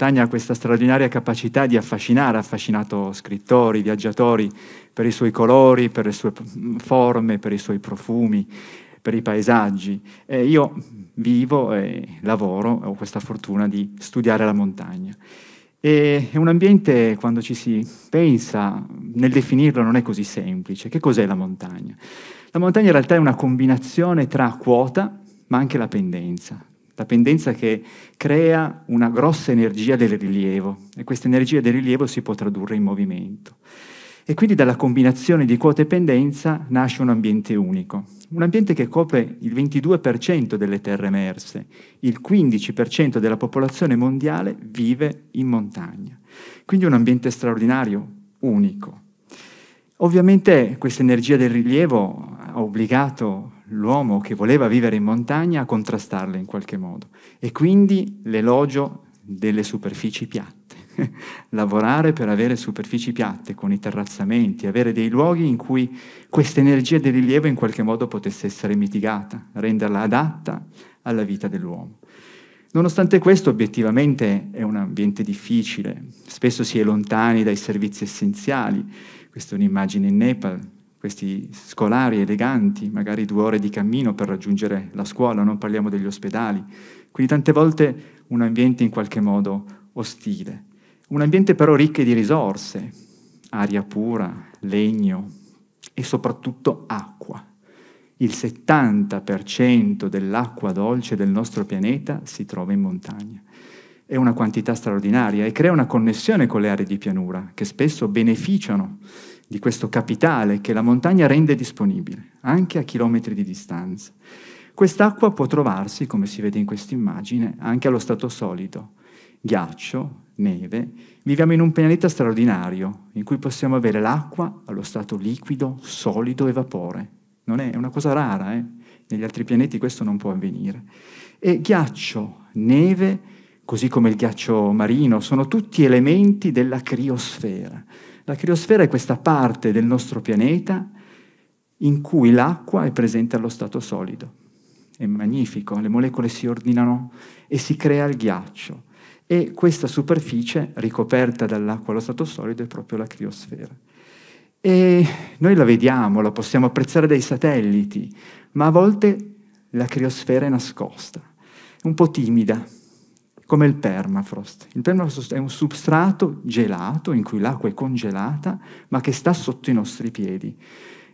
montagna ha questa straordinaria capacità di affascinare, ha affascinato scrittori, viaggiatori per i suoi colori, per le sue forme, per i suoi profumi, per i paesaggi. E io vivo e lavoro, ho questa fortuna di studiare la montagna. E è un ambiente, quando ci si pensa, nel definirlo non è così semplice. Che cos'è la montagna? La montagna in realtà è una combinazione tra quota ma anche la pendenza, la pendenza che crea una grossa energia del rilievo e questa energia del rilievo si può tradurre in movimento. E quindi dalla combinazione di quote e pendenza nasce un ambiente unico, un ambiente che copre il 22% delle terre emerse, il 15% della popolazione mondiale vive in montagna. Quindi un ambiente straordinario, unico. Ovviamente questa energia del rilievo ha obbligato l'uomo che voleva vivere in montagna a contrastarle in qualche modo. E quindi l'elogio delle superfici piatte. Lavorare per avere superfici piatte, con i terrazzamenti, avere dei luoghi in cui questa energia di rilievo in qualche modo potesse essere mitigata, renderla adatta alla vita dell'uomo. Nonostante questo, obiettivamente è un ambiente difficile, spesso si è lontani dai servizi essenziali. Questa è un'immagine in Nepal, questi scolari eleganti, magari due ore di cammino per raggiungere la scuola, non parliamo degli ospedali. Quindi tante volte un ambiente in qualche modo ostile. Un ambiente però ricco di risorse, aria pura, legno e soprattutto acqua. Il 70% dell'acqua dolce del nostro pianeta si trova in montagna. È una quantità straordinaria e crea una connessione con le aree di pianura che spesso beneficiano di questo capitale che la montagna rende disponibile, anche a chilometri di distanza. Quest'acqua può trovarsi, come si vede in questa immagine, anche allo stato solido, ghiaccio, neve. Viviamo in un pianeta straordinario, in cui possiamo avere l'acqua allo stato liquido, solido e vapore. Non è, è una cosa rara, eh? negli altri pianeti questo non può avvenire. E ghiaccio, neve, così come il ghiaccio marino, sono tutti elementi della criosfera la criosfera è questa parte del nostro pianeta in cui l'acqua è presente allo stato solido. È magnifico, le molecole si ordinano e si crea il ghiaccio. E questa superficie ricoperta dall'acqua allo stato solido è proprio la criosfera. E noi la vediamo, la possiamo apprezzare dai satelliti, ma a volte la criosfera è nascosta, un po' timida, come il permafrost. Il permafrost è un substrato gelato in cui l'acqua è congelata, ma che sta sotto i nostri piedi.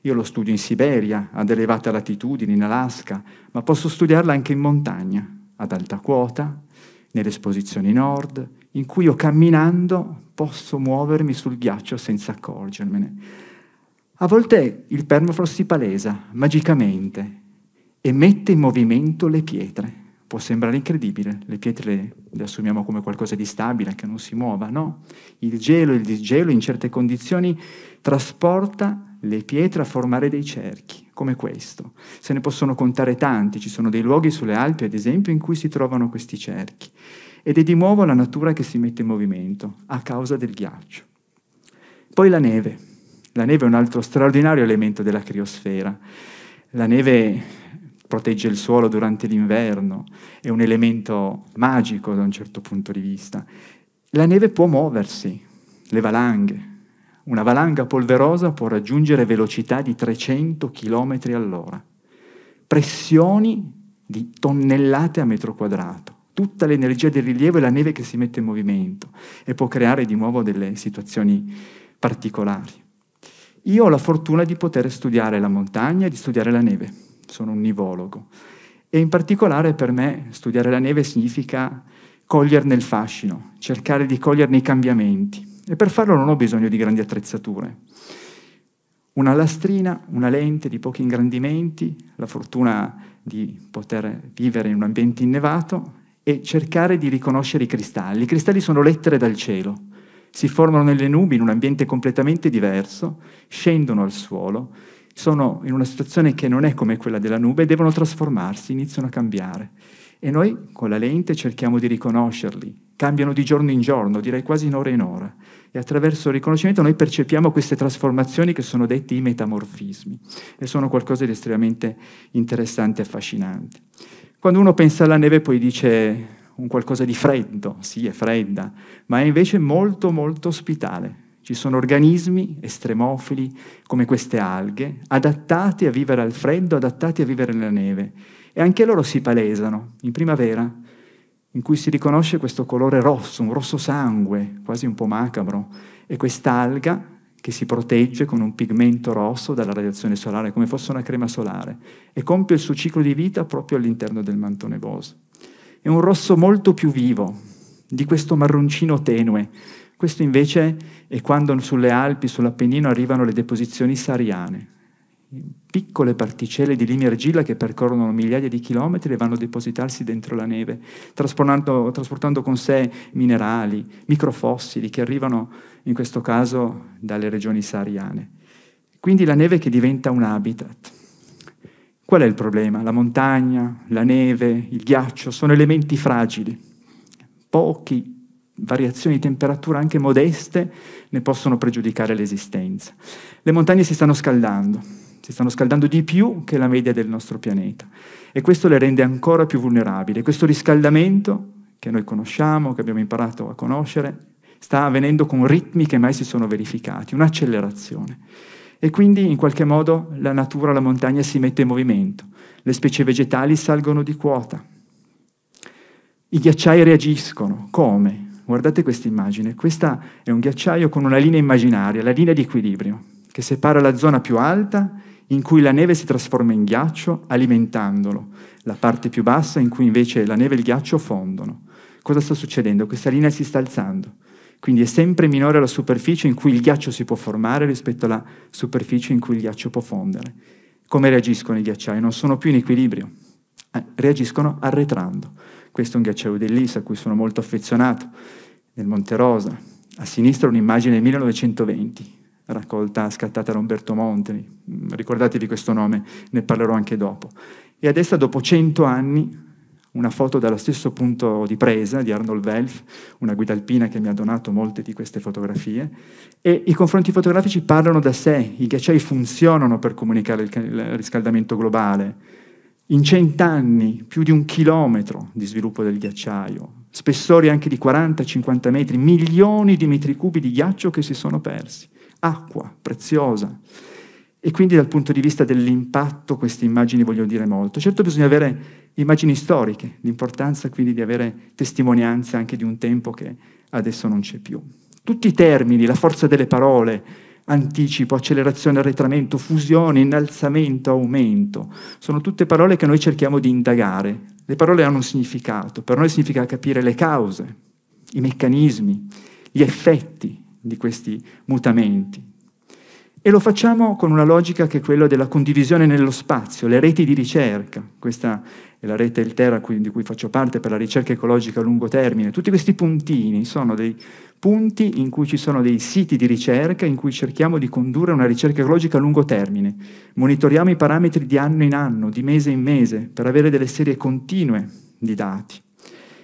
Io lo studio in Siberia, ad elevate latitudini, in Alaska, ma posso studiarla anche in montagna, ad alta quota, nelle esposizioni nord, in cui io camminando posso muovermi sul ghiaccio senza accorgermene. A volte il permafrost si palesa magicamente e mette in movimento le pietre. Può sembrare incredibile, le pietre le assumiamo come qualcosa di stabile, che non si muova, no? Il gelo e il disgelo in certe condizioni trasporta le pietre a formare dei cerchi, come questo. Se ne possono contare tanti, ci sono dei luoghi sulle Alpi, ad esempio, in cui si trovano questi cerchi. Ed è di nuovo la natura che si mette in movimento, a causa del ghiaccio. Poi la neve. La neve è un altro straordinario elemento della criosfera. La neve protegge il suolo durante l'inverno, è un elemento magico da un certo punto di vista. La neve può muoversi, le valanghe. Una valanga polverosa può raggiungere velocità di 300 km all'ora, pressioni di tonnellate a metro quadrato, tutta l'energia del rilievo e la neve che si mette in movimento e può creare di nuovo delle situazioni particolari. Io ho la fortuna di poter studiare la montagna e di studiare la neve sono un nivologo. E in particolare per me studiare la neve significa coglierne il fascino, cercare di coglierne i cambiamenti. E per farlo non ho bisogno di grandi attrezzature. Una lastrina, una lente di pochi ingrandimenti, la fortuna di poter vivere in un ambiente innevato e cercare di riconoscere i cristalli. I cristalli sono lettere dal cielo, si formano nelle nubi in un ambiente completamente diverso, scendono al suolo sono in una situazione che non è come quella della nube devono trasformarsi, iniziano a cambiare. E noi con la lente cerchiamo di riconoscerli, cambiano di giorno in giorno, direi quasi in ora in ora. E attraverso il riconoscimento noi percepiamo queste trasformazioni che sono detti i metamorfismi e sono qualcosa di estremamente interessante e affascinante. Quando uno pensa alla neve poi dice un qualcosa di freddo, sì è fredda, ma è invece molto molto ospitale, ci sono organismi estremofili come queste alghe, adattati a vivere al freddo, adattati a vivere nella neve. E anche loro si palesano in primavera, in cui si riconosce questo colore rosso, un rosso sangue, quasi un po' macabro, e quest'alga che si protegge con un pigmento rosso dalla radiazione solare, come fosse una crema solare, e compie il suo ciclo di vita proprio all'interno del manto nevoso. È un rosso molto più vivo di questo marroncino tenue questo invece è quando sulle Alpi, sull'Appennino arrivano le deposizioni sariane, piccole particelle di linee argilla che percorrono migliaia di chilometri e vanno a depositarsi dentro la neve, trasportando con sé minerali, microfossili che arrivano in questo caso dalle regioni sahariane. Quindi la neve che diventa un habitat. Qual è il problema? La montagna, la neve, il ghiaccio sono elementi fragili. Pochi variazioni di temperatura anche modeste ne possono pregiudicare l'esistenza. Le montagne si stanno scaldando, si stanno scaldando di più che la media del nostro pianeta e questo le rende ancora più vulnerabili. Questo riscaldamento che noi conosciamo, che abbiamo imparato a conoscere, sta avvenendo con ritmi che mai si sono verificati, un'accelerazione. E quindi in qualche modo la natura, la montagna si mette in movimento, le specie vegetali salgono di quota, i ghiacciai reagiscono, come? Guardate questa immagine. Questa è un ghiacciaio con una linea immaginaria, la linea di equilibrio, che separa la zona più alta, in cui la neve si trasforma in ghiaccio, alimentandolo, la parte più bassa, in cui invece la neve e il ghiaccio fondono. Cosa sta succedendo? Questa linea si sta alzando. Quindi è sempre minore la superficie in cui il ghiaccio si può formare rispetto alla superficie in cui il ghiaccio può fondere. Come reagiscono i ghiacciai? Non sono più in equilibrio, eh, reagiscono arretrando. Questo è un ghiacciaio dell'Isa a cui sono molto affezionato, nel Monte Rosa. A sinistra un'immagine del 1920, raccolta scattata da Umberto Monti. Mm, ricordatevi questo nome, ne parlerò anche dopo. E a destra, dopo cento anni, una foto dallo stesso punto di presa di Arnold Welf, una guida alpina che mi ha donato molte di queste fotografie, e i confronti fotografici parlano da sé, i ghiacciai funzionano per comunicare il, riscaldamento globale, in cent'anni più di un chilometro di sviluppo del ghiacciaio, spessori anche di 40-50 metri, milioni di metri cubi di ghiaccio che si sono persi, acqua preziosa. E quindi dal punto di vista dell'impatto queste immagini vogliono dire molto. Certo bisogna avere immagini storiche, l'importanza quindi di avere testimonianze anche di un tempo che adesso non c'è più. Tutti i termini, la forza delle parole, anticipo, accelerazione, arretramento, fusione, innalzamento, aumento. Sono tutte parole che noi cerchiamo di indagare. Le parole hanno un significato. Per noi significa capire le cause, i meccanismi, gli effetti di questi mutamenti, e lo facciamo con una logica che è quella della condivisione nello spazio, le reti di ricerca. Questa è la rete Elterra di cui faccio parte per la ricerca ecologica a lungo termine. Tutti questi puntini sono dei punti in cui ci sono dei siti di ricerca in cui cerchiamo di condurre una ricerca ecologica a lungo termine. Monitoriamo i parametri di anno in anno, di mese in mese, per avere delle serie continue di dati.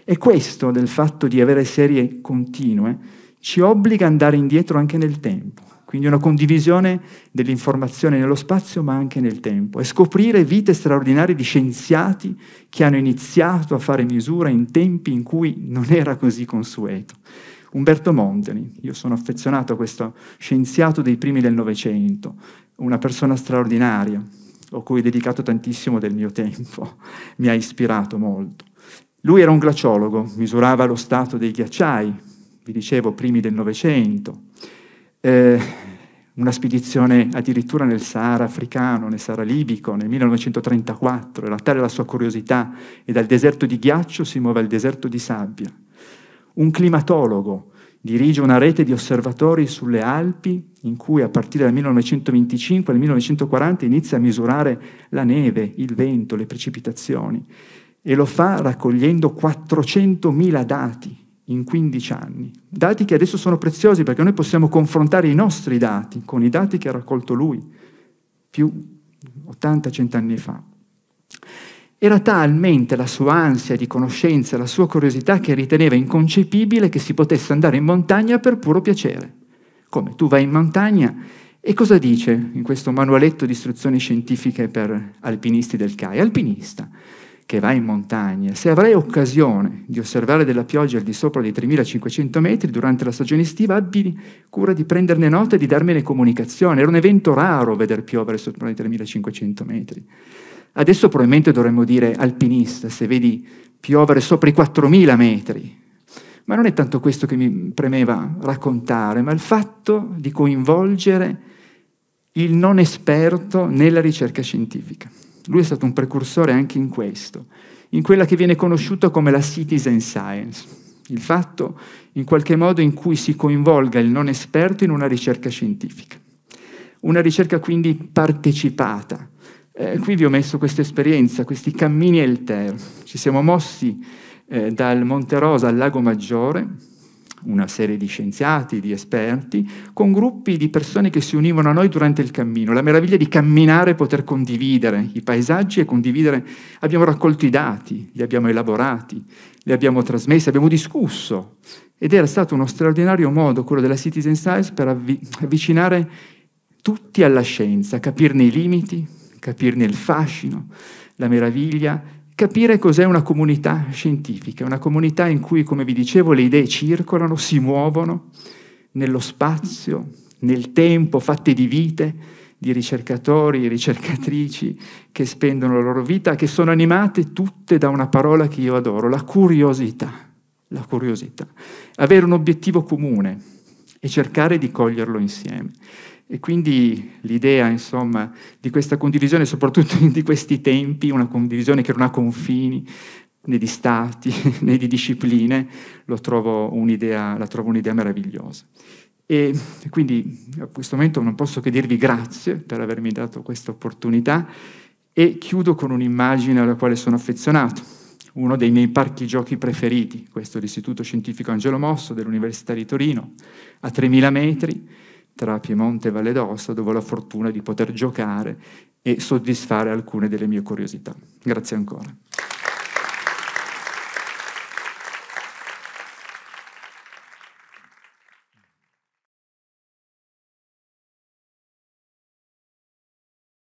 E questo del fatto di avere serie continue ci obbliga ad andare indietro anche nel tempo quindi una condivisione dell'informazione nello spazio ma anche nel tempo e scoprire vite straordinarie di scienziati che hanno iniziato a fare misura in tempi in cui non era così consueto. Umberto Mondeni, io sono affezionato a questo scienziato dei primi del Novecento, una persona straordinaria, a cui ho dedicato tantissimo del mio tempo, mi ha ispirato molto. Lui era un glaciologo, misurava lo stato dei ghiacciai, vi dicevo, primi del Novecento, eh, una spedizione addirittura nel Sahara africano, nel Sahara libico, nel 1934, e la tale la sua curiosità e dal deserto di ghiaccio si muove al deserto di sabbia. Un climatologo dirige una rete di osservatori sulle Alpi in cui a partire dal 1925 al 1940 inizia a misurare la neve, il vento, le precipitazioni e lo fa raccogliendo 400.000 dati in 15 anni. Dati che adesso sono preziosi perché noi possiamo confrontare i nostri dati con i dati che ha raccolto lui più 80-100 anni fa. Era talmente la sua ansia di conoscenza, la sua curiosità che riteneva inconcepibile che si potesse andare in montagna per puro piacere. Come tu vai in montagna e cosa dice in questo manualetto di istruzioni scientifiche per alpinisti del CAI? Alpinista che va in montagna, se avrai occasione di osservare della pioggia al di sopra dei 3500 metri durante la stagione estiva, abbi cura di prenderne nota e di darmene comunicazione. Era un evento raro veder piovere sopra i 3500 metri. Adesso probabilmente dovremmo dire alpinista, se vedi piovere sopra i 4000 metri. Ma non è tanto questo che mi premeva raccontare, ma il fatto di coinvolgere il non esperto nella ricerca scientifica. Lui è stato un precursore anche in questo, in quella che viene conosciuta come la citizen science, il fatto in qualche modo in cui si coinvolga il non esperto in una ricerca scientifica. Una ricerca quindi partecipata. Eh, qui vi ho messo questa esperienza, questi cammini al Ter. Ci siamo mossi eh, dal Monte Rosa al Lago Maggiore, una serie di scienziati, di esperti, con gruppi di persone che si univano a noi durante il cammino. La meraviglia di camminare e poter condividere i paesaggi e condividere. Abbiamo raccolto i dati, li abbiamo elaborati, li abbiamo trasmessi, abbiamo discusso. Ed era stato uno straordinario modo, quello della Citizen Science, per avvicinare tutti alla scienza, capirne i limiti, capirne il fascino, la meraviglia capire cos'è una comunità scientifica, una comunità in cui, come vi dicevo, le idee circolano, si muovono nello spazio, nel tempo, fatte di vite, di ricercatori e ricercatrici che spendono la loro vita, che sono animate tutte da una parola che io adoro, la curiosità. La curiosità. Avere un obiettivo comune e cercare di coglierlo insieme. E quindi l'idea, insomma, di questa condivisione, soprattutto di questi tempi, una condivisione che non ha confini né di stati né di discipline, trovo la trovo un'idea meravigliosa. E quindi a questo momento non posso che dirvi grazie per avermi dato questa opportunità e chiudo con un'immagine alla quale sono affezionato, uno dei miei parchi giochi preferiti, questo è l'Istituto Scientifico Angelo Mosso dell'Università di Torino, a 3.000 metri, tra Piemonte e Valle d'Aosta, dove ho la fortuna di poter giocare e soddisfare alcune delle mie curiosità. Grazie ancora.